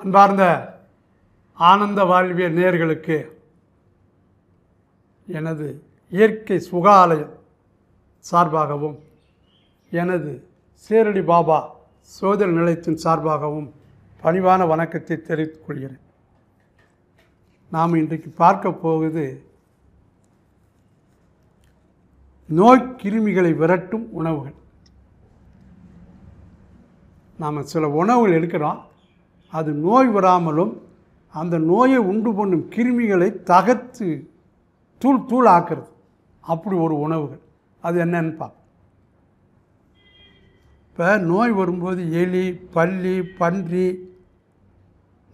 அன்பார்ந்த ஆனந்த வாழ்விய நேர்களுக்கு எனது இயற்கை சுகாலயம் சார்பாகவும் எனது சேரடி பாபா சோதர நிலையத்தின் சார்பாகவும் பணிவான வணக்கத்தை தெரிவித்துக் கொள்கிறேன் நாம் இன்றைக்கு பார்க்க போவது நோய் கிருமிகளை விரட்டும் உணவுகள் நாம் சில உணவுகள் எடுக்கிறோம் அது நோய் வராமலும் அந்த நோயை உண்டு பண்ணும் கிருமிகளை தகர்த்து தூள் தூள் ஆக்கிறது அப்படி ஒரு உணவுகள் அது என்னன்னு பார்ப்போம் இப்போ நோய் வரும்போது எலி பல்லி பன்றி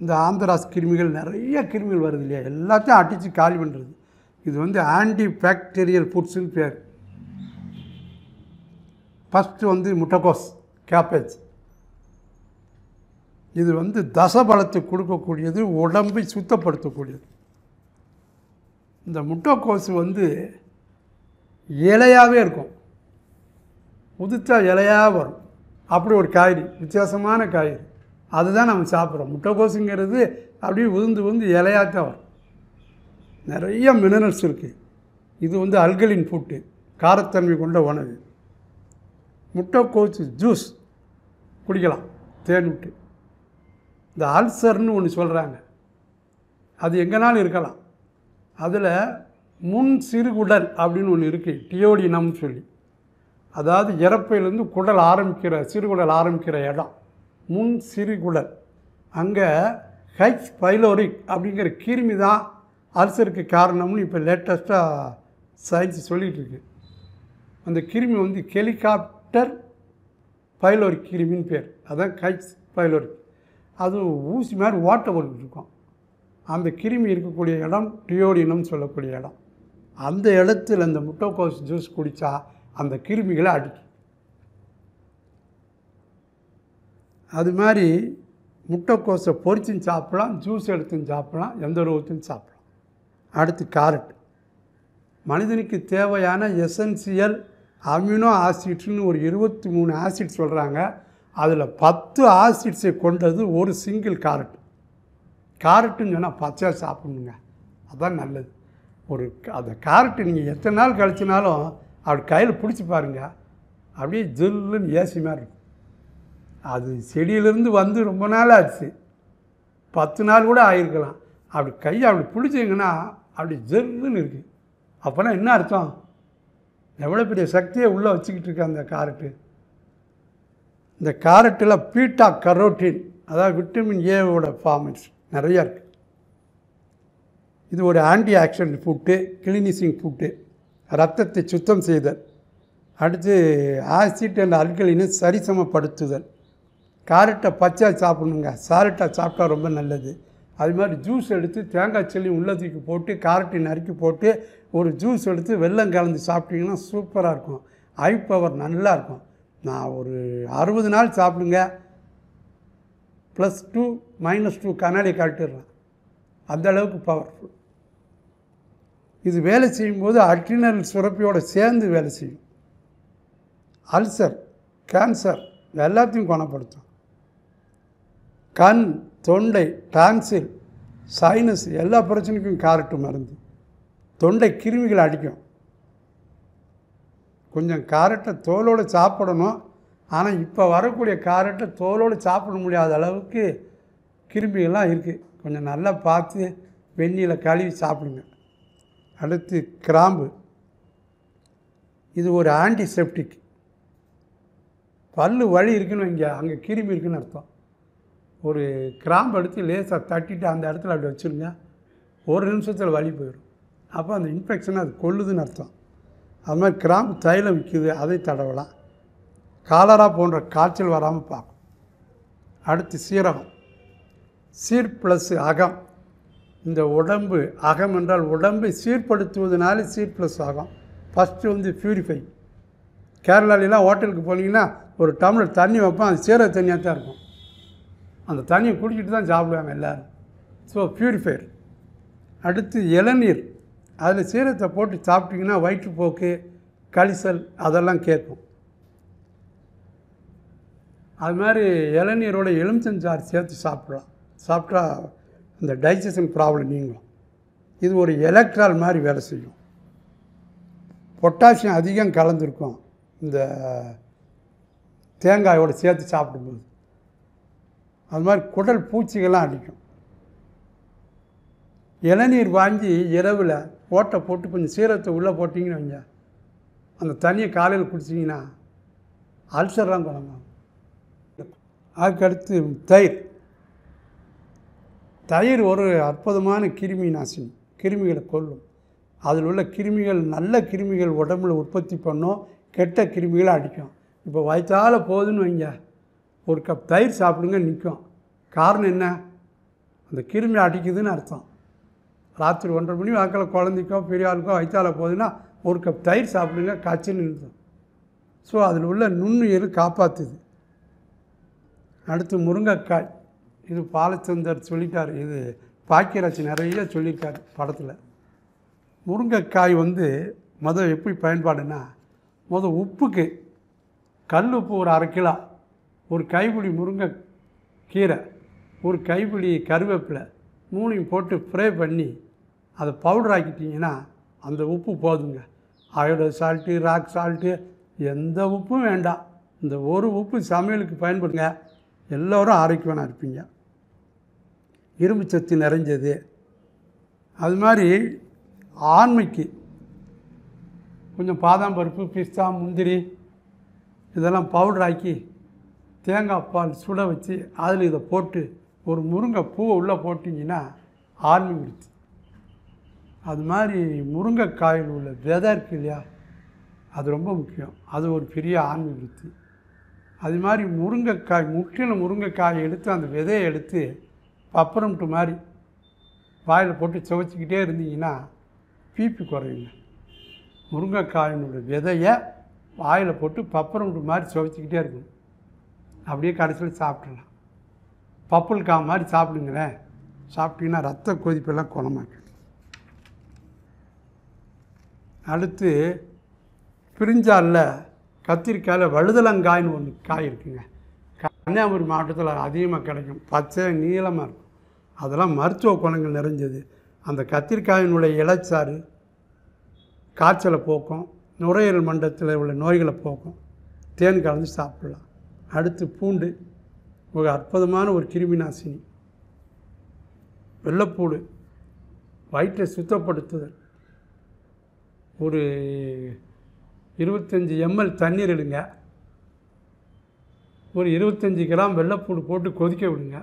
இந்த ஆந்திராஸ் கிருமிகள் நிறைய கிருமிகள் வருது இல்லையா எல்லாத்தையும் அடித்து காலி பண்ணுறது இது வந்து ஆன்டி பேக்டீரியல் ஃபுட்ஸுன்னு பேர் ஃபஸ்ட்டு வந்து முட்டைகோஸ் கேப்பேஜ் இது வந்து தசபலத்தை கொடுக்கக்கூடியது உடம்பை சுத்தப்படுத்தக்கூடியது இந்த முட்டைக்கோசு வந்து இலையாகவே இருக்கும் உதித்தா இலையாக வரும் அப்படி ஒரு காய்கறி வித்தியாசமான காய்கறி அதுதான் நம்ம சாப்பிட்றோம் முட்டைக்கோசுங்கிறது அப்படியே உதிர்ந்து வந்து இலையாக தான் வரும் நிறைய மினரல்ஸ் இருக்குது இது வந்து அல்கலின் ஃபுட்டு காரத்தன்மை கொண்ட உணவு முட்டைக்கோசு ஜூஸ் குடிக்கலாம் தேன் விட்டு இந்த அல்சர்னு ஒன்று சொல்கிறாங்க அது எங்கேனாலும் இருக்கலாம் அதில் முன் சிறுகுடல் அப்படின்னு ஒன்று இருக்குது டியோடினம்னு சொல்லி அதாவது இறப்பையிலேருந்து குடல் ஆரம்பிக்கிற சிறுகுடல் ஆரம்பிக்கிற இடம் முன் சிறுகுடல் அங்கே ஹைச் பைலோரிக் அப்படிங்கிற கிருமி தான் அல்சருக்கு காரணம்னு இப்போ லேட்டஸ்ட்டாக சயின்ஸ் சொல்லிகிட்டு இருக்கு அந்த கிருமி வந்து ஹெலிகாப்டர் பைலோரிக் கிருமின்னு பேர் அதான் ஹைச் பைலோரிக் அது ஊசி மாதிரி ஓட்டை போட்டுருக்கோம் அந்த கிருமி இருக்கக்கூடிய இடம் டியோடினம் சொல்லக்கூடிய இடம் அந்த இடத்துல அந்த முட்டைக்கோஸ் ஜூஸ் குடித்தா அந்த கிருமிகளை அடிக்கும் அது மாதிரி முட்டைக்கோஸை பொறிச்சும் சாப்பிடலாம் ஜூஸ் எடுத்தும் சாப்பிடலாம் எந்த ரோத்தையும் சாப்பிடலாம் அடுத்து கேரட் மனிதனுக்கு தேவையான எசென்சியல் அம்யூனோ ஆசிட்னு ஒரு இருபத்தி மூணு ஆசிட் சொல்கிறாங்க அதில் பத்து ஆசிட்ஸை கொண்டது ஒரு சிங்கிள் கேரட் கேரட்டுன்னு சொன்னால் பச்சையாக சாப்பிடணுங்க அதுதான் நல்லது ஒரு அந்த கேரட்டு நீங்கள் எத்தனை நாள் கழிச்சினாலும் அப்படி கையில் பிடிச்சி பாருங்கள் அப்படியே ஜில்லுன்னு ஏசி மாதிரி இருக்கும் அது செடியிலேருந்து வந்து ரொம்ப நாள் ஆச்சு பத்து நாள் கூட ஆயிருக்கலாம் அப்படி கையை அப்படி பிடிச்சிங்கன்னா அப்படி ஜில்லுன்னு இருக்குது அப்போனா என்ன அர்த்தம் எவ்வளோ பெரிய சக்தியை உள்ளே வச்சுக்கிட்டு இருக்க அந்த கேரட்டு இந்த கேரட்டில் பீட்டா கரோட்டின் அதாவது விட்டமின் ஏவோட ஃபார்மன்ஸ் நிறையா இருக்குது இது ஒரு antioxidant food cleansing food ரத்தத்தை சுத்தம் செய்தல் அடுத்து ஆசிட் அண்ட் அல்கலினை சரிசமப்படுத்துதல் கேரட்டை பச்சை சாப்பிடணுங்க சாரட்டை சாப்பிட்டா ரொம்ப நல்லது அது மாதிரி ஜூஸ் எடுத்து தேங்காய் செல்லி உள்ளத்துக்கு போட்டு கேரட்டை நறுக்கி போட்டு ஒரு ஜூஸ் எடுத்து வெள்ளம் கலந்து சாப்பிட்டிங்கன்னா சூப்பராக இருக்கும் ஐ பவர் நல்லாயிருக்கும் நான் ஒரு அறுபது நாள் சாப்பிடுங்க ப்ளஸ் டூ மைனஸ் டூ கண்ணாடி அந்த அளவுக்கு பவர்ஃபுல் இது வேலை செய்யும்போது அட்ரினல் சுரப்பியோடு சேர்ந்து வேலை செய்யும் அல்சர் கேன்சர் எல்லாத்தையும் குணப்படுத்தும் கண் தொண்டை டான்சில் சைனஸ் எல்லா பிரச்சனைக்கும் காரட்டு மருந்து தொண்டை கிருமிகள் அடிக்கும் கொஞ்சம் கேரட்டை தோலோடு சாப்பிடணும் ஆனால் இப்போ வரக்கூடிய கேரட்டை தோலோடு சாப்பிட முடியாத அளவுக்கு கிருமிகள்லாம் இருக்குது கொஞ்சம் நல்லா பார்த்து வெந்நியில் கழுவி சாப்பிடுங்க அடுத்து கிராம்பு இது ஒரு ஆன்டிசெப்டிக் பல் வழி இருக்குன்னு இங்கே அங்கே கிருமி இருக்குன்னு அர்த்தம் ஒரு கிராம்பு எடுத்து லேசாக தட்டிட்டு அந்த இடத்துல அப்படி வச்சுருங்க ஒரு நிமிஷத்தில் வழி போயிடும் அப்போ அந்த இன்ஃபெக்ஷன் அது கொல்லுதுன்னு அர்த்தம் அது மாதிரி கிராம் தைலம் விற்கிது அதை தடவலாம் காலரா போன்ற காய்ச்சல் வராமல் பார்க்கும் அடுத்து சீரகம் சீர் ப்ளஸ் அகம் இந்த உடம்பு அகம் என்றால் உடம்பை சீர்படுத்துவதனாலே சீர் ப்ளஸ் ஆகும் ஃபஸ்ட்டு வந்து ப்யூரிஃபை கேரளாலெலாம் ஹோட்டலுக்கு போனீங்கன்னா ஒரு டம்ளர் தண்ணி வைப்போம் அது சீரக தண்ணியாக தான் இருக்கும் அந்த தண்ணியை குடிச்சிட்டு தான் சாப்பிடுவாங்க எல்லோரும் ஸோ ப்யூரிஃபையர் அடுத்து இளநீர் அதில் சீரத்தை போட்டு சாப்பிட்டிங்கன்னா வயிற்றுப்போக்கு கழிசல் அதெல்லாம் கேட்கும் அது மாதிரி இளநீரோட எலுமிச்சஞ்சார் சேர்த்து சாப்பிடலாம் சாப்பிட்டா அந்த டைஜஷன் ப்ராப்ளம் நீங்கும் இது ஒரு எலக்ட்ரால் மாதிரி வேலை செய்யும் பொட்டாசியம் அதிகம் கலந்துருக்கும் இந்த தேங்காயோடு சேர்த்து சாப்பிடும்போது அது மாதிரி குடல் பூச்சிகள்லாம் அடிக்கும் இளநீர் வாங்கி இரவில் ஓட்டை போட்டு கொஞ்சம் சீரத்தை உள்ளே போட்டிங்கன்னு வைங்க அந்த தண்ணியை காலையில் குடிச்சிங்கன்னா அல்சர்லாம் குணமாகும் அதுக்கடுத்து தயிர் தயிர் ஒரு அற்புதமான கிருமி நாசினி கிருமிகளை கொல்லும் அதில் உள்ள கிருமிகள் நல்ல கிருமிகள் உடம்புல உற்பத்தி பண்ணும் கெட்ட கிருமிகளை அடிக்கும் இப்போ வயிற்றால் போகுதுன்னு வைங்க ஒரு கப் தயிர் சாப்பிடுங்க நிற்கும் காரணம் என்ன அந்த கிருமி அடிக்குதுன்னு அர்த்தம் ராத்திரி ஒன்றரை மணி வாக்கில் குழந்தைக்கோ பெரியாளுக்கோ வைத்தால போகுதுன்னா ஒரு கப் தயிர் சாப்பிடுங்க காய்ச்சின்னு இருந்தோம் ஸோ அதில் உள்ள நுண்ணுயிர் காப்பாற்றுது அடுத்து முருங்கைக்காய் இது பாலச்சந்தர் சொல்லிட்டார் இது பாக்கியராஜ் நிறைய சொல்லியிருக்கார் படத்தில் முருங்கைக்காய் வந்து மொதல் எப்படி பயன்பாடுனா மொதல் உப்புக்கு கல் உப்பு ஒரு அரை கிலோ ஒரு கைப்பிடி முருங்கை கீரை ஒரு கைப்பிடி கருவேப்பிலை மூணையும் போட்டு ஃப்ரே பண்ணி அதை பவுடர் ஆக்கிட்டிங்கன்னா அந்த உப்பு போதுங்க அயோட சால்ட்டு ராக் சால்ட்டு எந்த உப்பும் வேண்டாம் இந்த ஒரு உப்பு சமையலுக்கு பயன்படுங்க எல்லோரும் ஆரோக்கியமாக இருப்பீங்க இரும்பு சத்து நிறைஞ்சது அது மாதிரி ஆண்மைக்கு கொஞ்சம் பாதாம் பருப்பு பிஸ்தா முந்திரி இதெல்லாம் பவுடர் ஆக்கி தேங்காய் பால் சுட வச்சு அதில் இதை போட்டு ஒரு முருங்கை பூவை உள்ளே போட்டிங்கன்னா ஆர்மி விருத்தி அது மாதிரி முருங்கைக்காயில் உள்ள விதை இருக்குது இல்லையா அது ரொம்ப முக்கியம் அது ஒரு பெரிய ஆர்மி விருத்தி அது மாதிரி முருங்கைக்காய் முற்றிலும் முருங்கைக்காய் எடுத்து அந்த விதையை எடுத்து பப்பரம்ட்டு மாதிரி வாயில் போட்டு சுவைச்சிக்கிட்டே இருந்தீங்கன்னா பிபி குறையுங்க முருங்கைக்காயினுடைய விதையை வாயில் போட்டு பப்பரம்ட்டு மாதிரி சுவைச்சிக்கிட்டே இருக்கும் அப்படியே கடைசியில் சாப்பிட்றலாம் கா மாதிரி சாப்பிடுங்களேன் சாப்பிட்டீங்கன்னா ரத்த கொதிப்பெல்லாம் குணமாக்கு அடுத்து பிரிஞ்சாலில் கத்திரிக்காயில் வழுதலங்காயின்னு ஒன்று காய் இருக்குங்க கன்னியாகுமரி மாவட்டத்தில் அதிகமாக கிடைக்கும் பச்சை நீளமாக இருக்கும் அதெல்லாம் மருத்துவ குணங்கள் நிறைஞ்சது அந்த கத்திரிக்காயினுடைய இலைச்சாறு காய்ச்சலை போக்கும் நுரையீரல் மண்டலத்தில் உள்ள நோய்களை போக்கும் தேன் கலந்து சாப்பிடலாம் அடுத்து பூண்டு மிக அற்புதமான ஒரு கிருமி நாசினி வெள்ளப்பூடு வயிற்றை சுத்தப்படுத்துதல் ஒரு இருபத்தஞ்சி எம்எல் தண்ணீர் எடுங்க ஒரு இருபத்தஞ்சி கிராம் வெள்ளைப்பூடு போட்டு கொதிக்க விடுங்க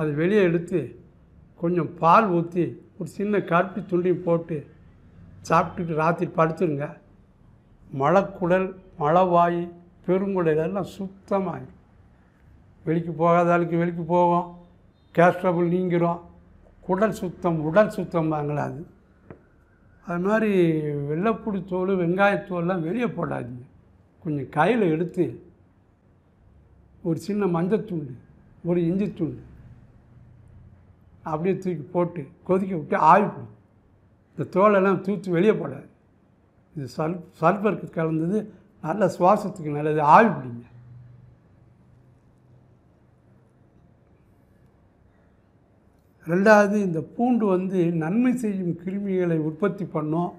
அது வெளியே எடுத்து கொஞ்சம் பால் ஊற்றி ஒரு சின்ன கருப்பி துண்டியும் போட்டு சாப்பிட்டுட்டு ராத்திரி படுத்துருங்க மலக்குடல் மலவாய் பெருங்குடல் எல்லாம் சுத்தமாகிடும் வெளிக்கு போகாத ஆளுக்கு வெளிக்கு போகும் கேஸ் ட்ரபுள் நீங்கிறோம் குடல் சுத்தம் உடல் சுத்தம் வாங்கலாது அது மாதிரி வெள்ளைப்புடி தோல் வெங்காயத்தோல்லாம் வெளியே போடாதீங்க கொஞ்சம் கையில் எடுத்து ஒரு சின்ன மஞ்சத்துண்டு ஒரு இஞ்சி துண்டு அப்படியே தூக்கி போட்டு கொதிக்க விட்டு ஆவி பிடி இந்த தோலெல்லாம் தூத்து வெளியே போடாது இது சல் சல்பருக்கு கலந்தது நல்ல சுவாசத்துக்கு நல்லது ஆவி பிடிங்க ரெண்டாவது இந்த பூண்டு வந்து நன்மை செய்யும் கிருமிகளை உற்பத்தி பண்ணும்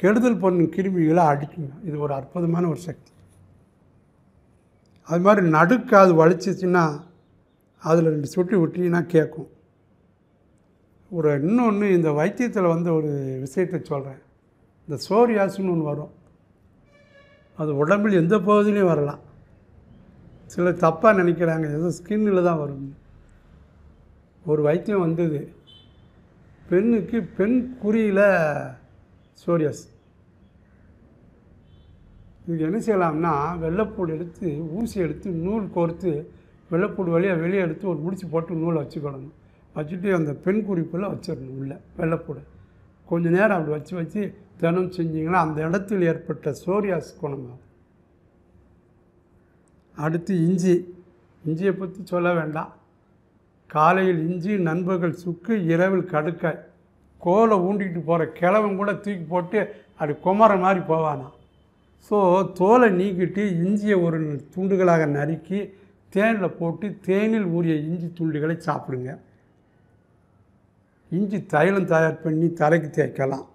கெடுதல் பண்ணும் கிருமிகளை அடிக்கணும் இது ஒரு அற்புதமான ஒரு சக்தி அது மாதிரி நடுக்கு அது வலிச்சிச்சின்னா அதில் ரெண்டு சுட்டி விட்டிங்கன்னா கேட்கும் ஒரு இன்னொன்று இந்த வைத்தியத்தில் வந்து ஒரு விஷயத்தை சொல்கிறேன் இந்த சோரியாசுன்னு ஒன்று வரும் அது உடம்பில் எந்த பகுதியிலையும் வரலாம் சிலர் தப்பாக நினைக்கிறாங்க ஏதோ ஸ்கின்னில் தான் வரும் ஒரு வைத்தியம் வந்தது பெண்ணுக்கு பெண் குறியில் சோரியஸ் இது என்ன செய்யலாம்னா வெள்ளைப்பூடு எடுத்து ஊசி எடுத்து நூல் கோர்த்து வெள்ளைப்பூடு வழியாக வெளியே எடுத்து ஒரு முடிச்சு போட்டு நூலை வச்சுக்கணும் வச்சுட்டு அந்த பெண் குறிப்பில் வச்சிடணும் உள்ளே வெள்ளைப்பூடை கொஞ்சம் நேரம் அப்படி வச்சு வச்சு தினம் செஞ்சிங்கன்னா அந்த இடத்தில் ஏற்பட்ட சோரியாஸ் குணமாகும் அடுத்து இஞ்சி இஞ்சியை பற்றி சொல்ல வேண்டாம் காலையில் இஞ்சி நண்பர்கள் சுக்கு இரவில் கடுக்காய் கோலை ஊண்டிக்கிட்டு போகிற கிழவன் கூட தூக்கி போட்டு அப்படி குமர மாதிரி போவானா ஸோ தோலை நீக்கிட்டு இஞ்சியை ஒரு துண்டுகளாக நறுக்கி தேனில் போட்டு தேனில் ஊறிய இஞ்சி துண்டுகளை சாப்பிடுங்க இஞ்சி தைலம் தயார் பண்ணி தலைக்கு தேய்க்கலாம்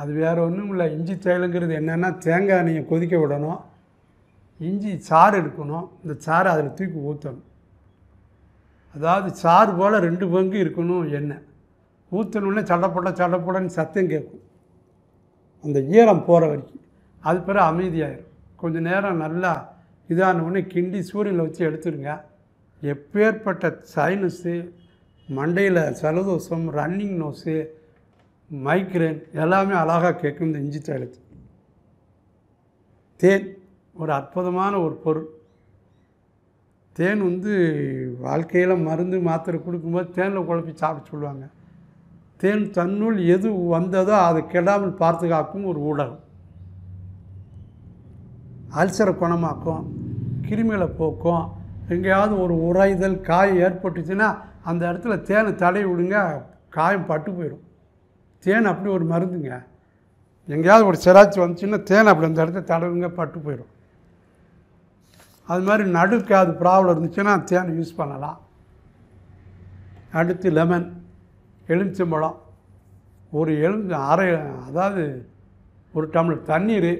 அது வேறு ஒன்றும் இல்லை இஞ்சி தைலங்கிறது என்னென்னா தேங்காய் எண்ணெயை கொதிக்க விடணும் இஞ்சி சாறு எடுக்கணும் இந்த சாறு அதில் தூக்கி ஊற்றணும் அதாவது சாறு போல் ரெண்டு பங்கு இருக்கணும் எண்ணெய் ஊற்றணுன்னே சடப்பட சடப்படன்னு சத்தம் கேட்கும் அந்த ஈரம் போகிற வரைக்கும் அது பிறகு அமைதியாகிடும் கொஞ்சம் நேரம் நல்லா இதானவுடனே கிண்டி சூரியனில் வச்சு எடுத்துருங்க எப்பேற்பட்ட சைனஸு மண்டையில் சலதோஷம் ரன்னிங் நோஸு மைக்ரேன் எல்லாமே அழகாக கேட்கும் இந்த இஞ்சி தேன் ஒரு அற்புதமான ஒரு பொருள் தேன் வந்து வாழ்க்கையில் மருந்து மாத்திரை கொடுக்கும்போது தேனில் குழப்பி சாப்பிட சொல்லுவாங்க தேன் தன்னுள் எது வந்ததோ அதை கெடாமல் பாதுகாக்கும் ஒரு ஊடகம் அல்சரை குணமாக்கும் கிருமிகளை போக்கும் எங்கேயாவது ஒரு உறைதல் காயம் ஏற்பட்டுச்சுன்னா அந்த இடத்துல தேனை தடை விடுங்க காயம் பட்டு போயிடும் தேன் அப்படி ஒரு மருந்துங்க எங்கேயாவது ஒரு சிராச்சி வந்துச்சுன்னா தேன் அப்படி அந்த இடத்துல தடவுங்க பட்டு போயிடும் அது மாதிரி நடுக்கு அது ப்ராப்ளம் இருந்துச்சுன்னா தேன் யூஸ் பண்ணலாம் அடுத்து லெமன் எலுமிச்சம்பழம் ஒரு எலுமிச்சு அரை அதாவது ஒரு டம்ளர் தண்ணீர்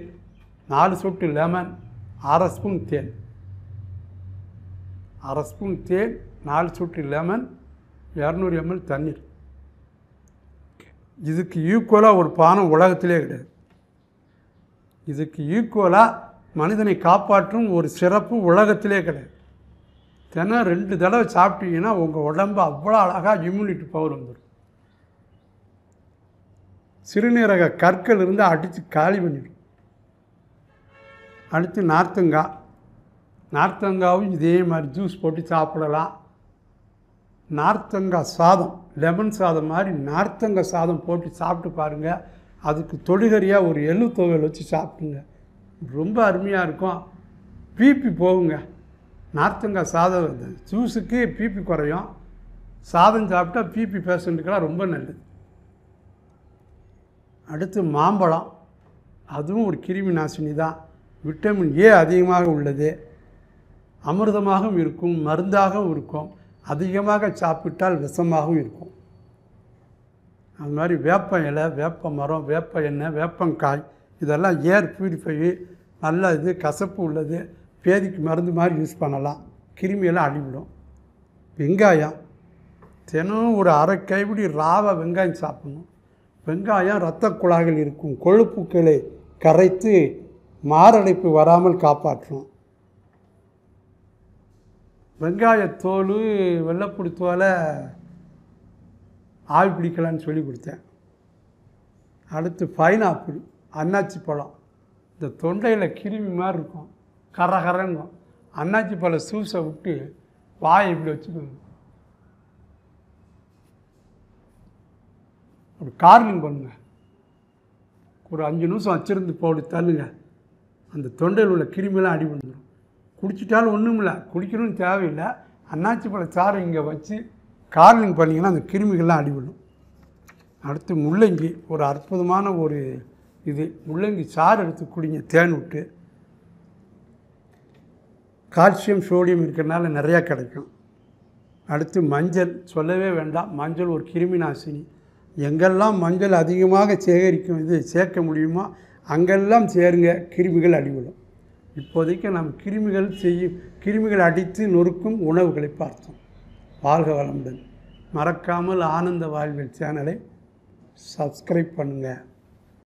நாலு சொட்டு லெமன் அரை ஸ்பூன் தேன் அரை ஸ்பூன் தேன் நாலு சொட்டு லெமன் இரநூறு எம்எல் தண்ணீர் இதுக்கு ஈக்குவலாக ஒரு பானம் உலகத்திலே கிடையாது இதுக்கு ஈக்குவலாக மனிதனை காப்பாற்றும் ஒரு சிறப்பு உலகத்திலே கிடையாது தினம் ரெண்டு தடவை சாப்பிட்டீங்கன்னா உங்கள் உடம்பு அவ்வளோ அழகாக இம்யூனிட்டி பவர் வந்துடும் சிறுநீரக கற்கள் இருந்தால் அடித்து காலி பண்ணிடும் அடுத்து நார்த்தங்காய் நார்த்தங்காவும் இதே மாதிரி ஜூஸ் போட்டு சாப்பிடலாம் நார்த்தங்காய் சாதம் லெமன் சாதம் மாதிரி நார்த்தங்காய் சாதம் போட்டு சாப்பிட்டு பாருங்கள் அதுக்கு தொழுகரியாக ஒரு எள்ளு துவையல் வச்சு சாப்பிடுங்க ரொம்ப அருமையாக இருக்கும் பிபி போகுங்க நார்த்தங்காய் சாதம் ஜூஸுக்கு பிபி குறையும் சாதம் சாப்பிட்டா பிபி பேஷண்ட்டுக்கெல்லாம் ரொம்ப நல்லது அடுத்து மாம்பழம் அதுவும் ஒரு கிருமி நாசினி தான் விட்டமின் ஏ அதிகமாக உள்ளது அமிர்தமாகவும் இருக்கும் மருந்தாகவும் இருக்கும் அதிகமாக சாப்பிட்டால் விஷமாகவும் இருக்கும் அது மாதிரி வேப்ப இலை வேப்ப மரம் வேப்ப எண்ணெய் வேப்பங்காய் இதெல்லாம் ஏர் பியூரிஃபை நல்ல இது கசப்பு உள்ளது பேதிக்கு மருந்து மாதிரி யூஸ் பண்ணலாம் கிருமியெல்லாம் அடிவிடும் வெங்காயம் தினம் ஒரு அரை கைப்பிடி ராவை வெங்காயம் சாப்பிடணும் வெங்காயம் ரத்த குழாய்கள் இருக்கும் கொழுப்புக்களை கரைத்து மாரடைப்பு வராமல் காப்பாற்றும் வெங்காயத்தோல் வெள்ளைப்புடி தோலை ஆவி பிடிக்கலான்னு சொல்லி கொடுத்தேன் அடுத்து பைனாப்பிள் அன்னாச்சி பழம் இந்த தொண்டையில் கிருமி மாதிரி இருக்கும் கரகரங்கும் கரங்கும் அன்னாச்சி பழம் சூஸை விட்டு வாயை இப்படி வச்சுக்கோங்க அப்படி கார்னிங் பண்ணுங்க ஒரு அஞ்சு நிமிஷம் வச்சுருந்து போடு தள்ளுங்க அந்த தொண்டையில் உள்ள கிருமிலாம் அடி பண்ணிடும் குடிச்சிட்டாலும் ஒன்றும் இல்லை குடிக்கணும்னு தேவையில்லை அன்னாச்சி பழ சாறு இங்கே வச்சு கார்னிங் பண்ணிங்கன்னா அந்த கிருமிகள்லாம் அடிபடும் அடுத்து முள்ளங்கி ஒரு அற்புதமான ஒரு இது முள்ளங்கி சாறு எடுத்து குடிங்க தேன் விட்டு கால்சியம் சோடியம் இருக்கிறனால நிறையா கிடைக்கும் அடுத்து மஞ்சள் சொல்லவே வேண்டாம் மஞ்சள் ஒரு கிருமி நாசினி எங்கெல்லாம் மஞ்சள் அதிகமாக சேகரிக்கும் இது சேர்க்க முடியுமோ அங்கெல்லாம் சேருங்க கிருமிகள் அடிவிடும் இப்போதைக்கு நாம் கிருமிகள் செய்யும் கிருமிகள் அடித்து நொறுக்கும் உணவுகளை பார்த்தோம் வாழ்க வளமுடன் மறக்காமல் ஆனந்த வாழ்வில் சேனலை சப்ஸ்கிரைப் பண்ணுங்கள்